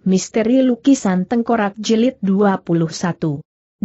Misteri Lukisan Tengkorak Jilid 21. 21.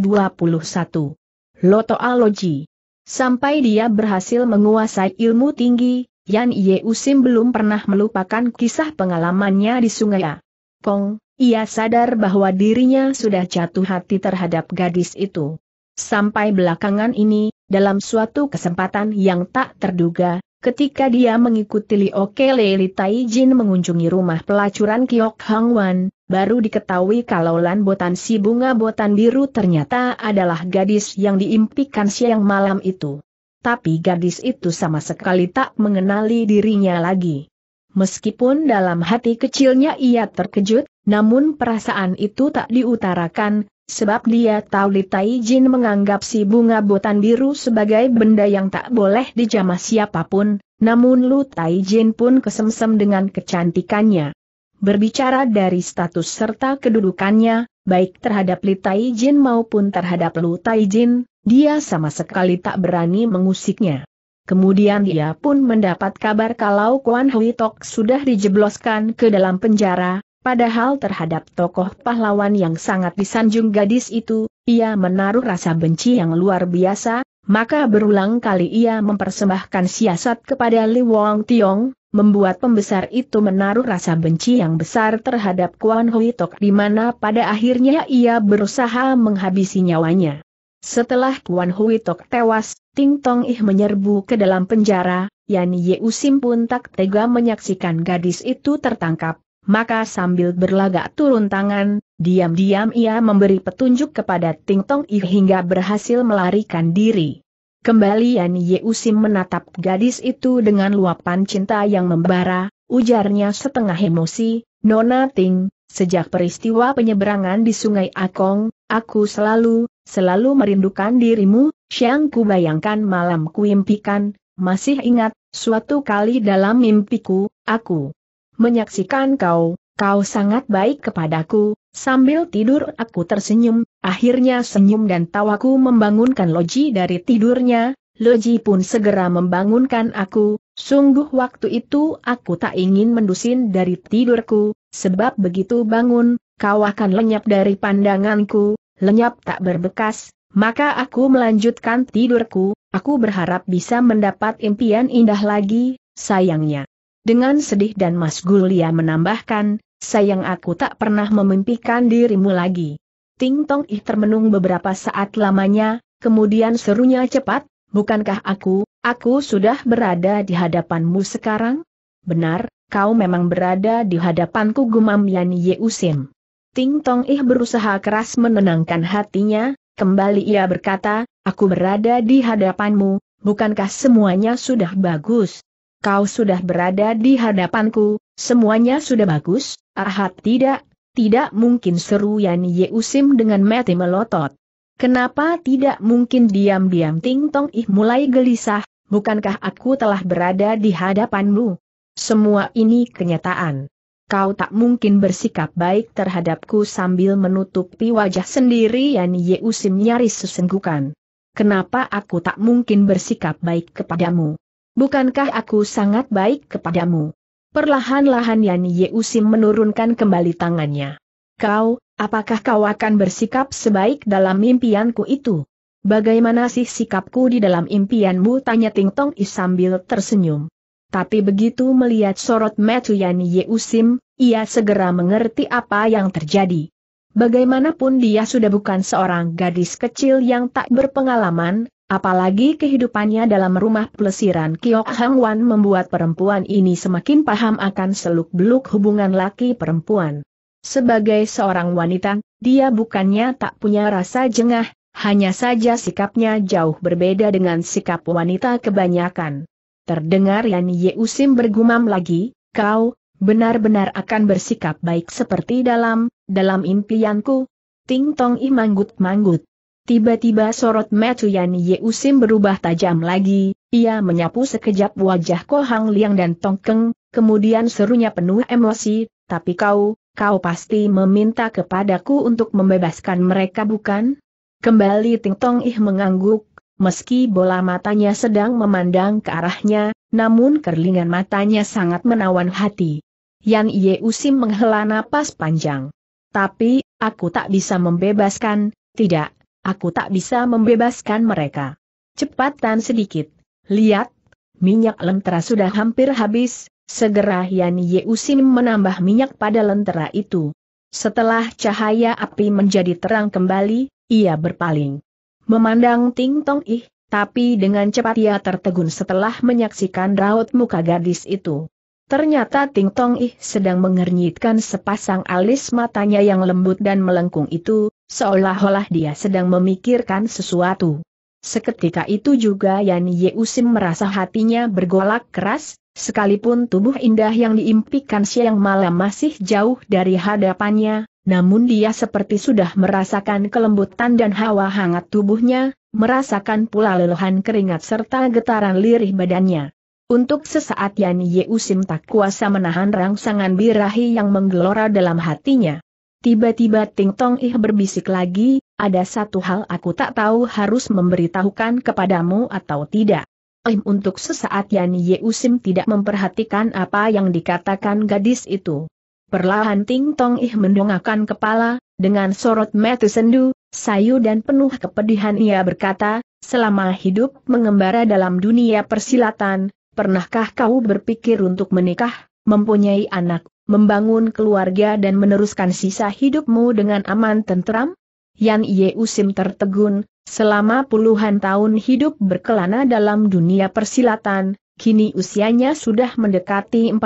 Loto Aloji. Sampai dia berhasil menguasai ilmu tinggi, Yan Yeusim belum pernah melupakan kisah pengalamannya di Sungai A. Kong, ia sadar bahwa dirinya sudah jatuh hati terhadap gadis itu. Sampai belakangan ini, dalam suatu kesempatan yang tak terduga, Ketika dia mengikuti Lio Kele Li Jin mengunjungi rumah pelacuran Kiok Hang Wan, baru diketahui kalau Lan Botan si bunga botan biru ternyata adalah gadis yang diimpikan siang malam itu. Tapi gadis itu sama sekali tak mengenali dirinya lagi. Meskipun dalam hati kecilnya ia terkejut, namun perasaan itu tak diutarakan, sebab dia tahu Li Jin menganggap si bunga botan biru sebagai benda yang tak boleh dijamah siapapun, namun Lu Taijin pun kesemsem dengan kecantikannya. Berbicara dari status serta kedudukannya, baik terhadap Li Jin maupun terhadap Lu Taijin, dia sama sekali tak berani mengusiknya. Kemudian dia pun mendapat kabar kalau Kuan Hui Tok sudah dijebloskan ke dalam penjara, Padahal terhadap tokoh pahlawan yang sangat disanjung gadis itu, ia menaruh rasa benci yang luar biasa, maka berulang kali ia mempersembahkan siasat kepada Li Wong Tiong, membuat pembesar itu menaruh rasa benci yang besar terhadap Kuan Hui Tok di mana pada akhirnya ia berusaha menghabisi nyawanya. Setelah Kuan Hui Tok tewas, Ting Tong Ih menyerbu ke dalam penjara, Yan Ye Usim pun tak tega menyaksikan gadis itu tertangkap, maka sambil berlagak turun tangan, diam-diam ia memberi petunjuk kepada Ting Tong I hingga berhasil melarikan diri. Kembali Yan Usim menatap gadis itu dengan luapan cinta yang membara, ujarnya setengah emosi, Nona Ting, sejak peristiwa penyeberangan di Sungai Akong, aku selalu, selalu merindukan dirimu, Siang ku bayangkan malam ku impikan, masih ingat, suatu kali dalam mimpiku, aku menyaksikan kau, kau sangat baik kepadaku, sambil tidur aku tersenyum, akhirnya senyum dan tawaku membangunkan Loji dari tidurnya, Loji pun segera membangunkan aku, sungguh waktu itu aku tak ingin mendusin dari tidurku, sebab begitu bangun, kau akan lenyap dari pandanganku, lenyap tak berbekas, maka aku melanjutkan tidurku, aku berharap bisa mendapat impian indah lagi, sayangnya. Dengan sedih dan masgul ia menambahkan, sayang aku tak pernah memimpikan dirimu lagi. Ting Tong Ih termenung beberapa saat lamanya, kemudian serunya cepat, bukankah aku, aku sudah berada di hadapanmu sekarang? Benar, kau memang berada di hadapanku gumam Yan Yeusim. Ting Tong Ih berusaha keras menenangkan hatinya, kembali ia berkata, aku berada di hadapanmu, bukankah semuanya sudah bagus? kau sudah berada di hadapanku, semuanya sudah bagus, Ahat tidak, tidak mungkin seru Yan Yeusim dengan mati melotot. Kenapa tidak mungkin diam-diam Ting Tong Ih mulai gelisah, bukankah aku telah berada di hadapanmu? Semua ini kenyataan. Kau tak mungkin bersikap baik terhadapku sambil menutupi wajah sendiri Yan Yeusim nyaris sesenggukan. Kenapa aku tak mungkin bersikap baik kepadamu? Bukankah aku sangat baik kepadamu? Perlahan-lahan Yan Usim menurunkan kembali tangannya. Kau, apakah kau akan bersikap sebaik dalam impianku itu? Bagaimana sih sikapku di dalam impianmu? Tanya Ting Tong Is sambil tersenyum. Tapi begitu melihat sorot Metu Yan Usim, ia segera mengerti apa yang terjadi. Bagaimanapun dia sudah bukan seorang gadis kecil yang tak berpengalaman, Apalagi kehidupannya dalam rumah plesiran Kiok Hang Wan membuat perempuan ini semakin paham akan seluk-beluk hubungan laki perempuan. Sebagai seorang wanita, dia bukannya tak punya rasa jengah, hanya saja sikapnya jauh berbeda dengan sikap wanita kebanyakan. Terdengar Yan Usim bergumam lagi, kau, benar-benar akan bersikap baik seperti dalam, dalam impianku. Ting Tong I manggut-manggut. Tiba-tiba sorot Metsuyan Yeusim berubah tajam lagi, ia menyapu sekejap wajah Ko Hang Liang dan Tongkeng, kemudian serunya penuh emosi, tapi kau, kau pasti meminta kepadaku untuk membebaskan mereka bukan? Kembali Ting Tong Ih mengangguk, meski bola matanya sedang memandang ke arahnya, namun kerlingan matanya sangat menawan hati. Yan Yeusim menghela napas panjang. Tapi, aku tak bisa membebaskan, tidak, aku tak bisa membebaskan mereka. Cepatan sedikit, lihat, minyak lentera sudah hampir habis, segera Yan Yeusim menambah minyak pada lentera itu. Setelah cahaya api menjadi terang kembali, ia berpaling. Memandang Ting Tong Ih, tapi dengan cepat ia tertegun setelah menyaksikan raut muka gadis itu. Ternyata Ting Tong Ih sedang mengernyitkan sepasang alis matanya yang lembut dan melengkung itu, Seolah-olah dia sedang memikirkan sesuatu. Seketika itu juga Yan Yeusim merasa hatinya bergolak keras, sekalipun tubuh indah yang diimpikan siang malam masih jauh dari hadapannya, namun dia seperti sudah merasakan kelembutan dan hawa hangat tubuhnya, merasakan pula lelehan keringat serta getaran lirih badannya. Untuk sesaat Yan Yeusim tak kuasa menahan rangsangan birahi yang menggelora dalam hatinya. Tiba-tiba Ting Tong Ih berbisik lagi, ada satu hal aku tak tahu harus memberitahukan kepadamu atau tidak. Im untuk sesaat Yan Yeusim tidak memperhatikan apa yang dikatakan gadis itu. Perlahan Ting Tong Ih mendongakkan kepala, dengan sorot mata sendu, sayu dan penuh kepedihan ia berkata, selama hidup mengembara dalam dunia persilatan, pernahkah kau berpikir untuk menikah, mempunyai anak membangun keluarga dan meneruskan sisa hidupmu dengan aman tentram? Yan Ye Usim tertegun, selama puluhan tahun hidup berkelana dalam dunia persilatan, kini usianya sudah mendekati 40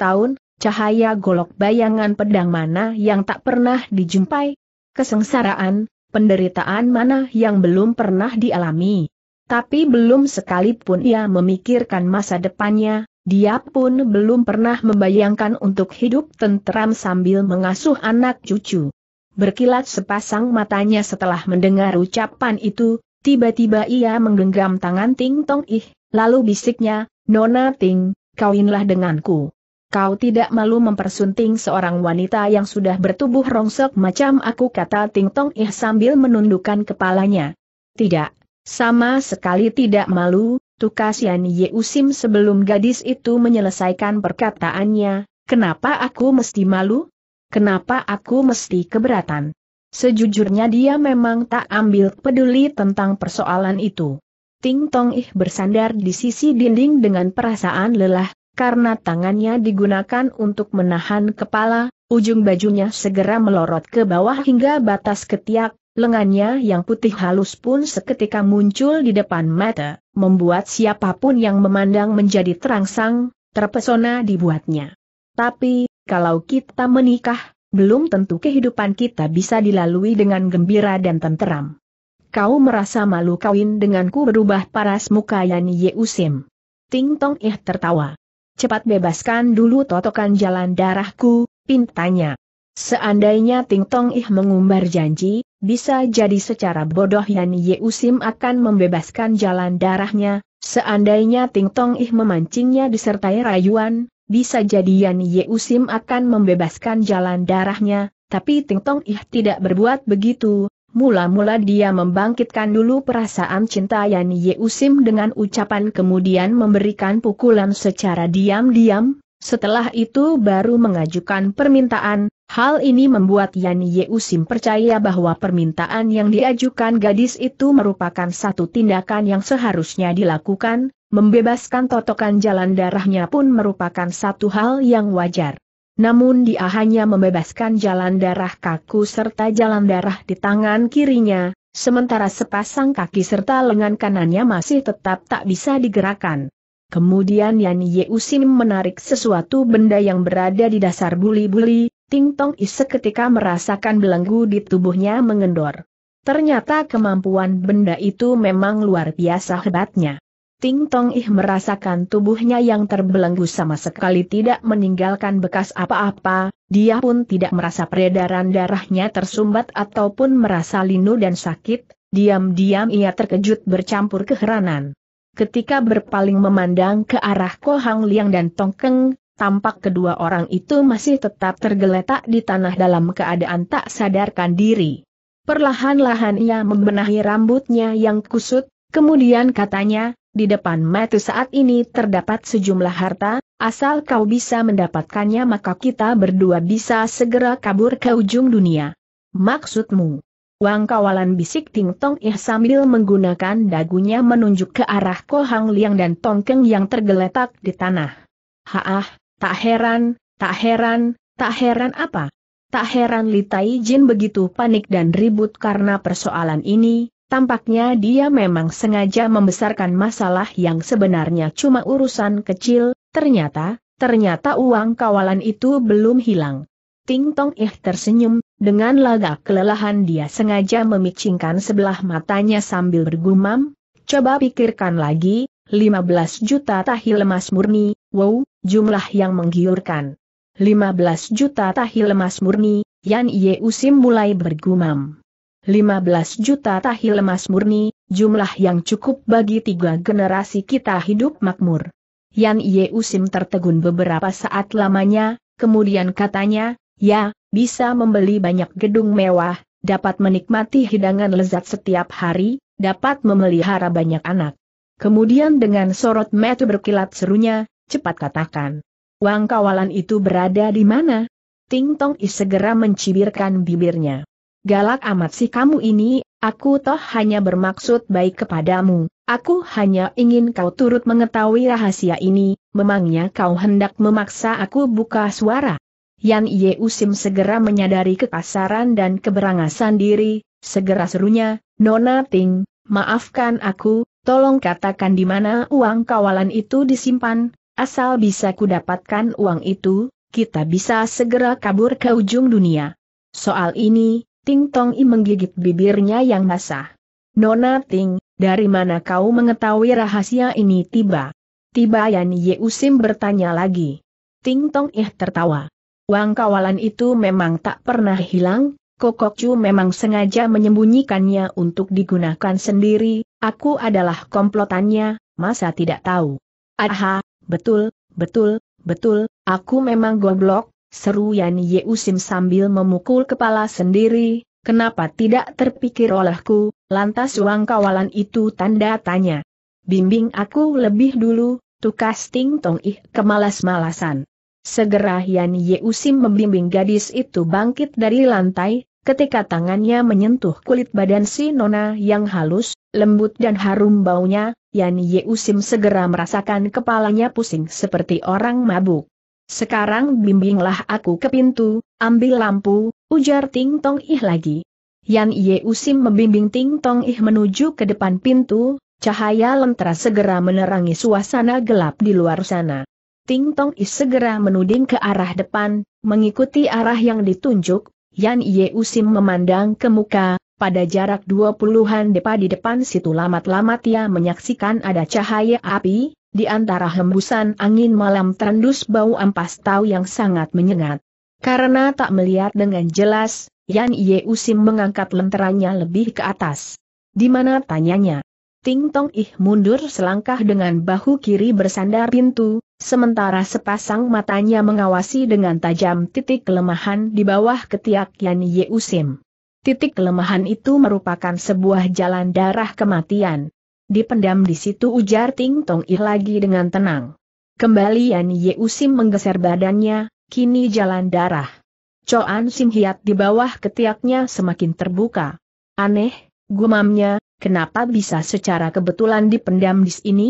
tahun, cahaya golok bayangan pedang mana yang tak pernah dijumpai? Kesengsaraan, penderitaan mana yang belum pernah dialami? Tapi belum sekalipun ia memikirkan masa depannya, dia pun belum pernah membayangkan untuk hidup tentram sambil mengasuh anak cucu. Berkilat sepasang matanya setelah mendengar ucapan itu, tiba-tiba ia menggenggam tangan Ting Tong Ih, lalu bisiknya, Nona Ting, kawinlah denganku. Kau tidak malu mempersunting seorang wanita yang sudah bertubuh rongsok macam aku kata Ting Tong Ih sambil menundukkan kepalanya. Tidak, sama sekali tidak malu, Tukas Ye Usim sebelum gadis itu menyelesaikan perkataannya, kenapa aku mesti malu? Kenapa aku mesti keberatan? Sejujurnya dia memang tak ambil peduli tentang persoalan itu. Ting Tong Ih bersandar di sisi dinding dengan perasaan lelah, karena tangannya digunakan untuk menahan kepala, ujung bajunya segera melorot ke bawah hingga batas ketiak, Lengannya yang putih halus pun seketika muncul di depan mata, membuat siapapun yang memandang menjadi terangsang, terpesona dibuatnya. Tapi, kalau kita menikah, belum tentu kehidupan kita bisa dilalui dengan gembira dan tenteram. Kau merasa malu kawin denganku berubah paras muka Yan Yeusim. Ting Tong Ih tertawa. Cepat bebaskan dulu totokan jalan darahku, pintanya. Seandainya Ting Tong Ih mengumbar janji, bisa jadi secara bodoh Yan Usim akan membebaskan jalan darahnya, seandainya Ting Tong Ih memancingnya disertai rayuan, bisa jadi Yan Usim akan membebaskan jalan darahnya, tapi Ting Tong Ih tidak berbuat begitu. Mula-mula dia membangkitkan dulu perasaan cinta Yan Usim dengan ucapan kemudian memberikan pukulan secara diam-diam, setelah itu baru mengajukan permintaan, Hal ini membuat Yan Yeusim percaya bahwa permintaan yang diajukan gadis itu merupakan satu tindakan yang seharusnya dilakukan, membebaskan totokan jalan darahnya pun merupakan satu hal yang wajar. Namun dia hanya membebaskan jalan darah kaku serta jalan darah di tangan kirinya, sementara sepasang kaki serta lengan kanannya masih tetap tak bisa digerakkan. Kemudian Yan Yeusim menarik sesuatu benda yang berada di dasar buli-buli, Ting Tong Ise seketika merasakan belenggu di tubuhnya mengendor. Ternyata kemampuan benda itu memang luar biasa hebatnya. Ting Tong Ih merasakan tubuhnya yang terbelenggu sama sekali tidak meninggalkan bekas apa-apa, dia pun tidak merasa peredaran darahnya tersumbat ataupun merasa linu dan sakit, diam-diam ia terkejut bercampur keheranan. Ketika berpaling memandang ke arah Ko Hang Liang dan Tong Keng tampak kedua orang itu masih tetap tergeletak di tanah dalam keadaan tak sadarkan diri. Perlahan-lahan ia membenahi rambutnya yang kusut, kemudian katanya, di depan mata saat ini terdapat sejumlah harta, asal kau bisa mendapatkannya maka kita berdua bisa segera kabur ke ujung dunia. Maksudmu? Wang kawalan bisik Ting Tong Ih sambil menggunakan dagunya menunjuk ke arah Ko Hang Liang dan Tongkeng yang tergeletak di tanah. Haah, Tak heran, tak heran, tak heran apa? Tak heran Li Jin begitu panik dan ribut karena persoalan ini, tampaknya dia memang sengaja membesarkan masalah yang sebenarnya cuma urusan kecil, ternyata, ternyata uang kawalan itu belum hilang. Ting Tong Ih tersenyum, dengan lagak kelelahan dia sengaja memicingkan sebelah matanya sambil bergumam, coba pikirkan lagi, 15 juta tahi lemas murni, wow, jumlah yang menggiurkan. 15 juta tahi lemas murni, Yan Ye Usim mulai bergumam. 15 juta tahi lemas murni, jumlah yang cukup bagi tiga generasi kita hidup makmur. Yan Ye Usim tertegun beberapa saat lamanya, kemudian katanya, ya, bisa membeli banyak gedung mewah, dapat menikmati hidangan lezat setiap hari, dapat memelihara banyak anak. Kemudian dengan sorot mata berkilat serunya, cepat katakan. Wang kawalan itu berada di mana? Ting Tong Is segera mencibirkan bibirnya. Galak amat sih kamu ini, aku toh hanya bermaksud baik kepadamu, aku hanya ingin kau turut mengetahui rahasia ini, memangnya kau hendak memaksa aku buka suara. Yan Ye Usim segera menyadari kekasaran dan keberangasan diri, segera serunya, Nona Ting, maafkan aku, Tolong katakan di mana uang kawalan itu disimpan, asal bisa ku dapatkan uang itu, kita bisa segera kabur ke ujung dunia. Soal ini, Ting Tong I menggigit bibirnya yang basah. Nona Ting, dari mana kau mengetahui rahasia ini tiba? Tiba Yan Usim bertanya lagi. Ting Tong I tertawa. Uang kawalan itu memang tak pernah hilang, Kokokcu memang sengaja menyembunyikannya untuk digunakan sendiri, Aku adalah komplotannya, masa tidak tahu. Aha, betul, betul, betul, aku memang goblok, seru Yan Yeusim sambil memukul kepala sendiri, kenapa tidak terpikir olehku, lantas uang kawalan itu tanda tanya. Bimbing aku lebih dulu, tukas ting tong ih kemalas-malasan. Segera Yan Yeusim membimbing gadis itu bangkit dari lantai, ketika tangannya menyentuh kulit badan si Nona yang halus, lembut dan harum baunya, Yan Ye Usim segera merasakan kepalanya pusing seperti orang mabuk. Sekarang bimbinglah aku ke pintu, ambil lampu, ujar Ting Tong Ih lagi. Yan Ye Usim membimbing Ting Tong Ih menuju ke depan pintu, cahaya lentera segera menerangi suasana gelap di luar sana. Ting Tong Ih segera menuding ke arah depan, mengikuti arah yang ditunjuk, Yan Ye Usim memandang ke muka, pada jarak dua puluhan depa di depan situ lamat-lamat ia menyaksikan ada cahaya api, di antara hembusan angin malam terendus bau ampas tau yang sangat menyengat. Karena tak melihat dengan jelas, Yan Ye Usim mengangkat lenteranya lebih ke atas. Di mana tanyanya? Ting Tong Ih mundur selangkah dengan bahu kiri bersandar pintu, sementara sepasang matanya mengawasi dengan tajam titik kelemahan di bawah ketiak Yan Ye Usim. Titik kelemahan itu merupakan sebuah jalan darah kematian. Dipendam di situ ujar Ting Tong Ih lagi dengan tenang. Kembali Yan Usim menggeser badannya, kini jalan darah. Coan Sim Hiat di bawah ketiaknya semakin terbuka. Aneh, gumamnya, kenapa bisa secara kebetulan dipendam di sini?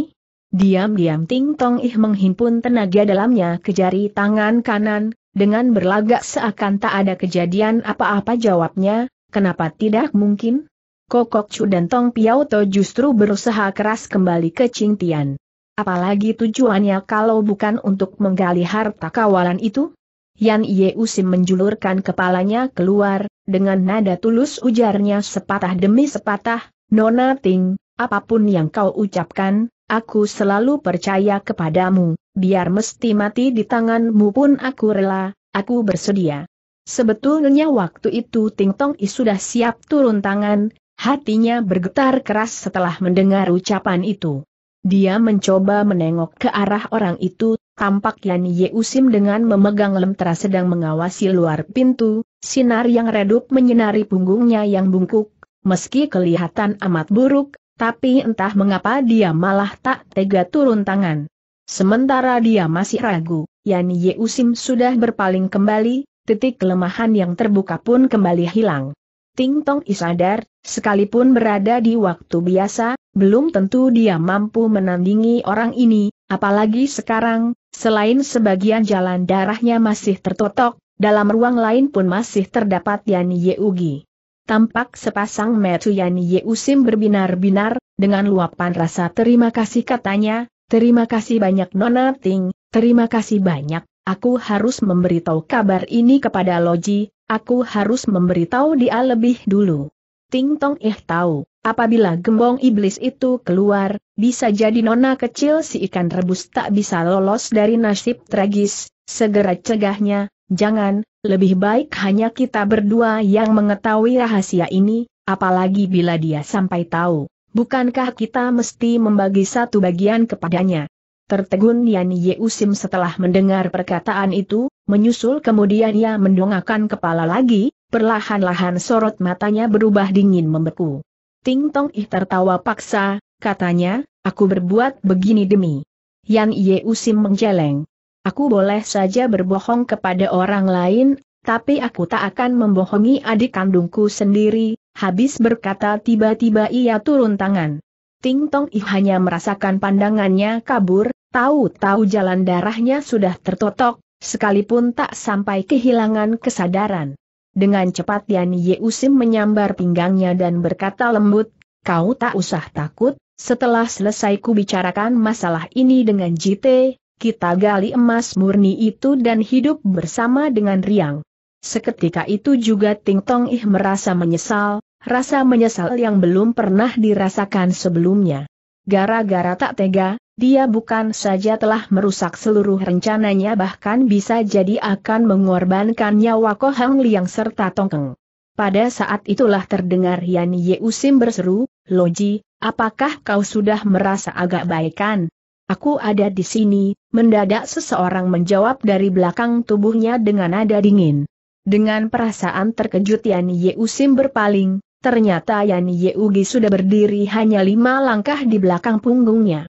Diam-diam Ting Tong Ih menghimpun tenaga dalamnya ke jari tangan kanan, dengan berlagak seakan tak ada kejadian apa-apa jawabnya, Kenapa tidak mungkin? Kokok Chu dan Tong Piao To justru berusaha keras kembali ke Ching Tian. Apalagi tujuannya kalau bukan untuk menggali harta kawalan itu? Yan Ye Usim menjulurkan kepalanya keluar, dengan nada tulus ujarnya sepatah demi sepatah, Nona Ting, apapun yang kau ucapkan, aku selalu percaya kepadamu, biar mesti mati di tanganmu pun aku rela, aku bersedia. Sebetulnya waktu itu Ting Tong I sudah siap turun tangan, hatinya bergetar keras setelah mendengar ucapan itu. Dia mencoba menengok ke arah orang itu, tampak Yan Usim dengan memegang lemtera sedang mengawasi luar pintu, sinar yang redup menyinari punggungnya yang bungkuk, meski kelihatan amat buruk, tapi entah mengapa dia malah tak tega turun tangan. Sementara dia masih ragu, Yan Usim sudah berpaling kembali, titik kelemahan yang terbuka pun kembali hilang. Ting Tong Isadar, sekalipun berada di waktu biasa, belum tentu dia mampu menandingi orang ini, apalagi sekarang, selain sebagian jalan darahnya masih tertotok, dalam ruang lain pun masih terdapat Yan Yeugi. Tampak sepasang metu Yan Yeusim berbinar-binar, dengan luapan rasa terima kasih katanya, terima kasih banyak Nona Ting, terima kasih banyak. Aku harus memberitahu kabar ini kepada Loji, aku harus memberitahu dia lebih dulu. Ting Tong Eh tahu, apabila gembong iblis itu keluar, bisa jadi nona kecil si ikan rebus tak bisa lolos dari nasib tragis, segera cegahnya, jangan, lebih baik hanya kita berdua yang mengetahui rahasia ini, apalagi bila dia sampai tahu. Bukankah kita mesti membagi satu bagian kepadanya? Tertegun Yan Yeusim setelah mendengar perkataan itu, menyusul kemudian ia mendongakkan kepala lagi, perlahan-lahan sorot matanya berubah dingin membeku. Ting Tong Ih tertawa paksa, katanya, aku berbuat begini demi. Yan Yeusim menjeleng. Aku boleh saja berbohong kepada orang lain, tapi aku tak akan membohongi adik kandungku sendiri, habis berkata tiba-tiba ia turun tangan. Ting Tong I hanya merasakan pandangannya kabur, tahu-tahu jalan darahnya sudah tertotok, sekalipun tak sampai kehilangan kesadaran. Dengan cepat Yan Usim menyambar pinggangnya dan berkata lembut, kau tak usah takut, setelah selesai bicarakan masalah ini dengan JT, kita gali emas murni itu dan hidup bersama dengan Riang. Seketika itu juga Ting Tong Ih merasa menyesal, Rasa menyesal yang belum pernah dirasakan sebelumnya. Gara-gara tak tega, dia bukan saja telah merusak seluruh rencananya bahkan bisa jadi akan mengorbankan nyawa Ko Hang Liang serta Tongkeng. Pada saat itulah terdengar Yan Usim berseru, Loji, apakah kau sudah merasa agak baikan? Aku ada di sini, mendadak seseorang menjawab dari belakang tubuhnya dengan nada dingin. Dengan perasaan terkejut Yan Usim berpaling, Ternyata Yan Yeugi sudah berdiri hanya lima langkah di belakang punggungnya.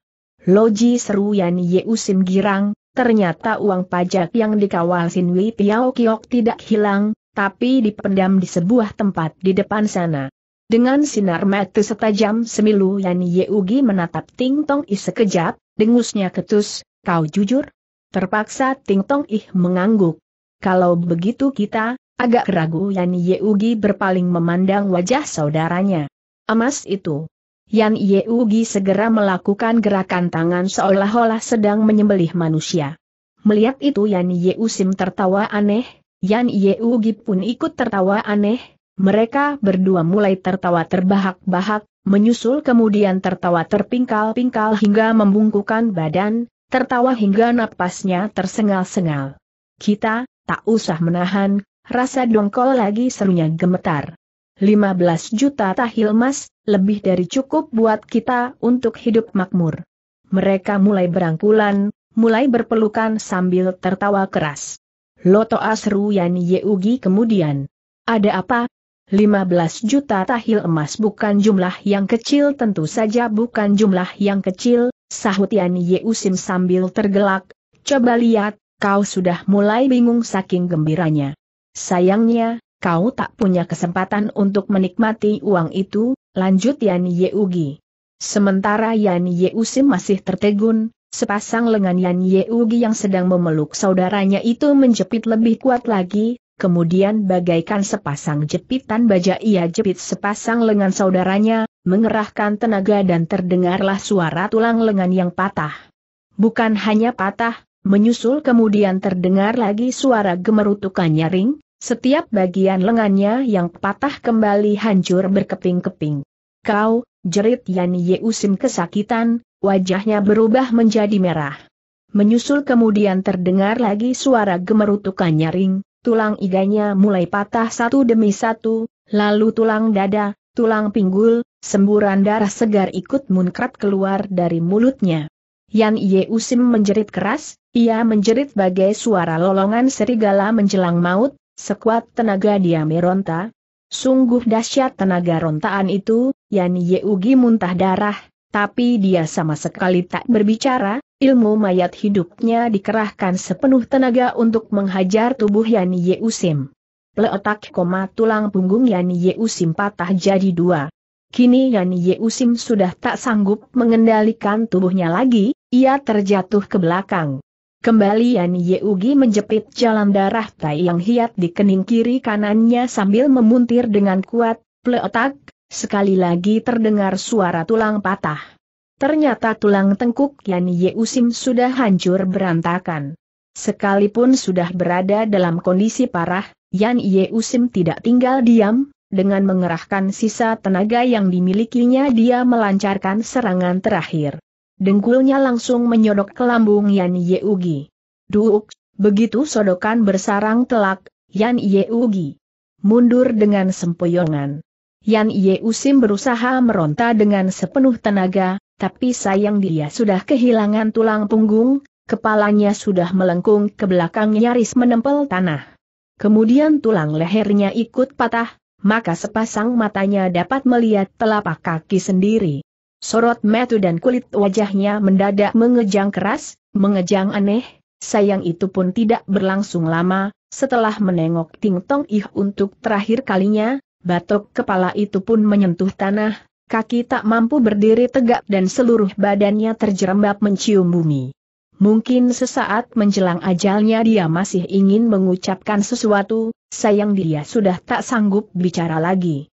Loji seru Yan Yeusin girang, ternyata uang pajak yang dikawal Sinwi Piao Kiok tidak hilang, tapi dipendam di sebuah tempat di depan sana. Dengan sinar mata setajam semilu Yan Yeugi menatap Ting Tong Ih sekejap, dengusnya ketus, kau jujur? Terpaksa Ting Tong Ih mengangguk. Kalau begitu kita, Agak ragu, Yan Yeugi berpaling memandang wajah saudaranya. Emas itu. Yan Yeugi segera melakukan gerakan tangan seolah-olah sedang menyembelih manusia. Melihat itu Yan Yeusim tertawa aneh, Yan Yeugi pun ikut tertawa aneh, mereka berdua mulai tertawa terbahak-bahak, menyusul kemudian tertawa terpingkal-pingkal hingga membungkukan badan, tertawa hingga napasnya tersengal-sengal. Kita, tak usah menahan, Rasa dongkol lagi serunya gemetar. 15 juta tahil emas, lebih dari cukup buat kita untuk hidup makmur. Mereka mulai berangkulan, mulai berpelukan sambil tertawa keras. Loto Asru Yan Yeugi kemudian. Ada apa? 15 juta tahil emas bukan jumlah yang kecil tentu saja bukan jumlah yang kecil, sahut Yan Yeusim sambil tergelak. Coba lihat, kau sudah mulai bingung saking gembiranya. Sayangnya, kau tak punya kesempatan untuk menikmati uang itu, lanjut Yan Ugi. Sementara Yan Usim masih tertegun, sepasang lengan Yan Ugi yang sedang memeluk saudaranya itu menjepit lebih kuat lagi, kemudian bagaikan sepasang jepitan baja ia jepit sepasang lengan saudaranya, mengerahkan tenaga dan terdengarlah suara tulang lengan yang patah. Bukan hanya patah, Menyusul kemudian terdengar lagi suara gemerutukan nyaring, setiap bagian lengannya yang patah kembali hancur berkeping-keping. Kau, jerit Yan Yeusim kesakitan, wajahnya berubah menjadi merah. Menyusul kemudian terdengar lagi suara gemerutukan nyaring, tulang iganya mulai patah satu demi satu, lalu tulang dada, tulang pinggul, semburan darah segar ikut munkrat keluar dari mulutnya. Yan Yeusim menjerit keras, ia menjerit bagai suara lolongan serigala menjelang maut, sekuat tenaga dia meronta. Sungguh dahsyat tenaga rontaan itu, Yan Yeugi muntah darah, tapi dia sama sekali tak berbicara, ilmu mayat hidupnya dikerahkan sepenuh tenaga untuk menghajar tubuh Yan Yeusim. Pleotak koma tulang punggung Yan Yeusim patah jadi dua. Kini Yan Yeusim sudah tak sanggup mengendalikan tubuhnya lagi, ia terjatuh ke belakang. Kembali Yan Yeugi menjepit jalan darah Tai yang hiat di kening kiri kanannya sambil memuntir dengan kuat, pleotak, sekali lagi terdengar suara tulang patah. Ternyata tulang tengkuk Yan Yeusim sudah hancur berantakan. Sekalipun sudah berada dalam kondisi parah, Yan Yeusim tidak tinggal diam, dengan mengerahkan sisa tenaga yang dimilikinya dia melancarkan serangan terakhir dengkulnya langsung menyodok ke lambung Yan Yeugi. Duuk, begitu sodokan bersarang telak, Yan Yeugi mundur dengan sempoyongan. Yan Yeusim berusaha meronta dengan sepenuh tenaga, tapi sayang dia sudah kehilangan tulang punggung, kepalanya sudah melengkung ke belakang nyaris menempel tanah. Kemudian tulang lehernya ikut patah, maka sepasang matanya dapat melihat telapak kaki sendiri. Sorot metu dan kulit wajahnya mendadak mengejang keras, mengejang aneh, sayang itu pun tidak berlangsung lama, setelah menengok Ting Tong Ih untuk terakhir kalinya, batok kepala itu pun menyentuh tanah, kaki tak mampu berdiri tegak dan seluruh badannya terjerembab mencium bumi. Mungkin sesaat menjelang ajalnya dia masih ingin mengucapkan sesuatu, sayang dia sudah tak sanggup bicara lagi.